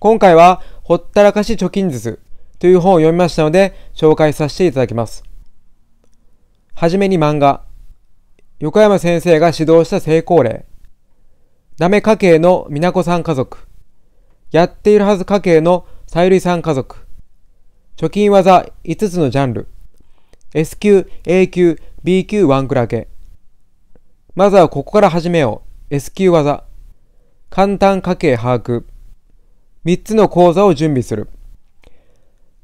今回は、ほったらかし貯金術という本を読みましたので、紹介させていただきます。はじめに漫画。横山先生が指導した成功例。ダメ家計の美奈子さん家族。やっているはず家計のさゆりさん家族。貯金技5つのジャンル。S 級、A 級、B 級ワンクラゲ。まずはここから始めよう。S 級技。簡単家計把握。3つの講座を準備する。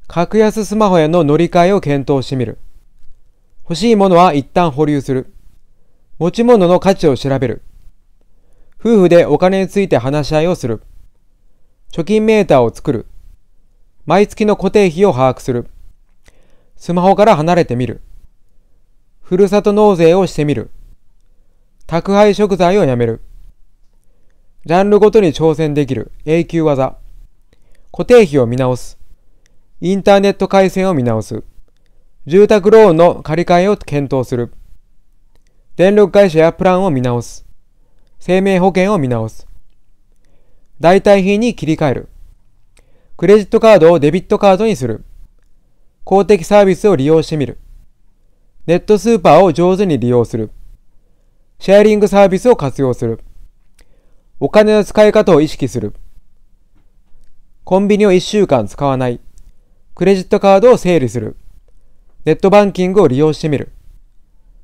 格安スマホへの乗り換えを検討してみる。欲しいものは一旦保留する。持ち物の価値を調べる。夫婦でお金について話し合いをする。貯金メーターを作る。毎月の固定費を把握する。スマホから離れてみる。ふるさと納税をしてみる。宅配食材をやめる。ジャンルごとに挑戦できる永久技。固定費を見直す。インターネット回線を見直す。住宅ローンの借り換えを検討する。電力会社やプランを見直す。生命保険を見直す。代替品に切り替える。クレジットカードをデビットカードにする。公的サービスを利用してみる。ネットスーパーを上手に利用する。シェアリングサービスを活用する。お金の使い方を意識する。コンビニを1週間使わない。クレジットカードを整理する。ネットバンキングを利用してみる。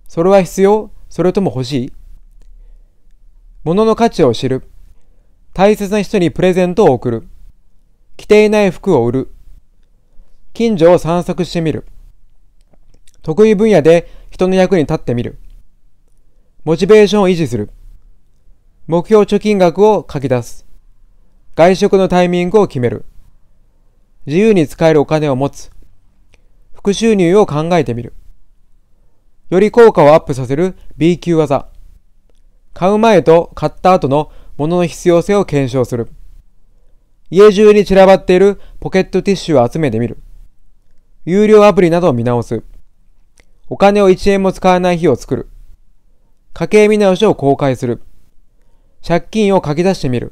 それは必要それとも欲しい物の価値を知る。大切な人にプレゼントを贈る。着ていない服を売る。近所を散策してみる。得意分野で人の役に立ってみる。モチベーションを維持する。目標貯金額を書き出す。外食のタイミングを決める。自由に使えるお金を持つ。副収入を考えてみる。より効果をアップさせる B 級技。買う前と買った後の物の必要性を検証する。家中に散らばっているポケットティッシュを集めてみる。有料アプリなどを見直す。お金を1円も使わない日を作る。家計見直しを公開する。借金を書き出してみる。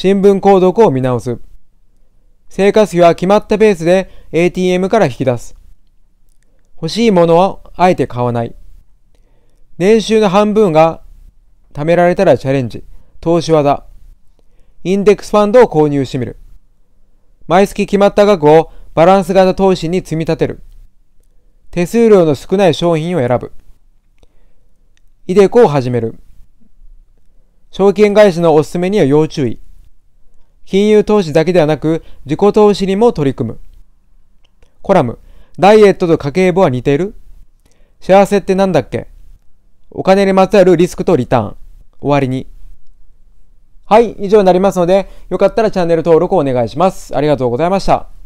新聞購読を見直す。生活費は決まったペースで ATM から引き出す。欲しいものはあえて買わない。年収の半分が貯められたらチャレンジ。投資技。インデックスファンドを購入してみる。毎月決まった額をバランス型投資に積み立てる。手数料の少ない商品を選ぶ。イデコを始める。証券会社のおすすめには要注意。金融投資だけではなく、自己投資にも取り組む。コラム、ダイエットと家計簿は似ている幸せってなんだっけお金にまつわるリスクとリターン。終わりに。はい、以上になりますので、よかったらチャンネル登録をお願いします。ありがとうございました。